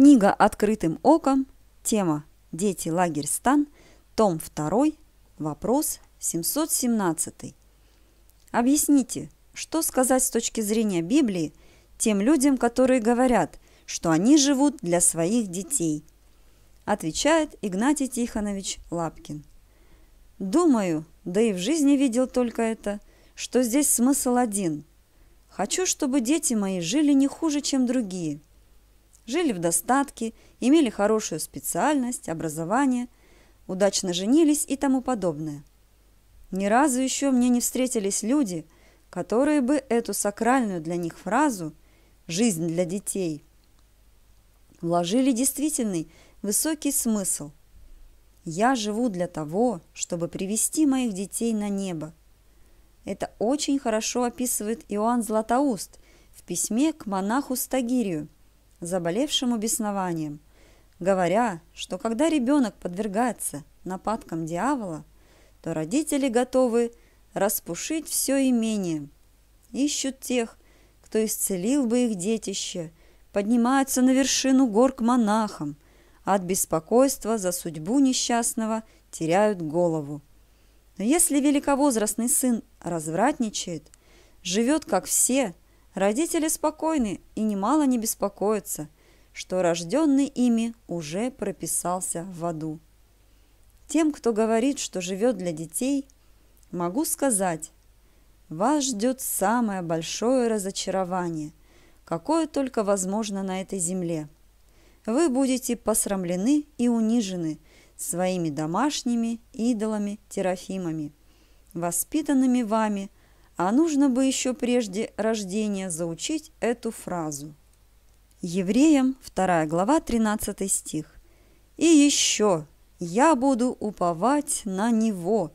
Книга «Открытым оком», тема «Дети, лагерь, стан», том 2, вопрос 717. Объясните, что сказать с точки зрения Библии тем людям, которые говорят, что они живут для своих детей? Отвечает Игнатий Тихонович Лапкин. Думаю, да и в жизни видел только это, что здесь смысл один. Хочу, чтобы дети мои жили не хуже, чем другие – жили в достатке, имели хорошую специальность, образование, удачно женились и тому подобное. Ни разу еще мне не встретились люди, которые бы эту сакральную для них фразу «жизнь для детей» вложили действительный высокий смысл. Я живу для того, чтобы привести моих детей на небо. Это очень хорошо описывает Иоанн Златоуст в письме к монаху Стагирию – заболевшему беснованием, говоря, что когда ребенок подвергается нападкам дьявола, то родители готовы распушить все имение. Ищут тех, кто исцелил бы их детище, поднимаются на вершину гор к монахам, а от беспокойства за судьбу несчастного теряют голову. Но если великовозрастный сын развратничает, живет как все – Родители спокойны и немало не беспокоятся, что рожденный ими уже прописался в аду. Тем, кто говорит, что живет для детей, могу сказать, вас ждет самое большое разочарование, какое только возможно на этой земле. Вы будете посрамлены и унижены своими домашними идолами-терафимами, воспитанными вами – а нужно бы еще прежде рождения заучить эту фразу. Евреям 2 глава 13 стих. «И еще я буду уповать на Него,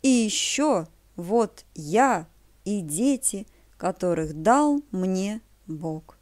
и еще вот я и дети, которых дал мне Бог».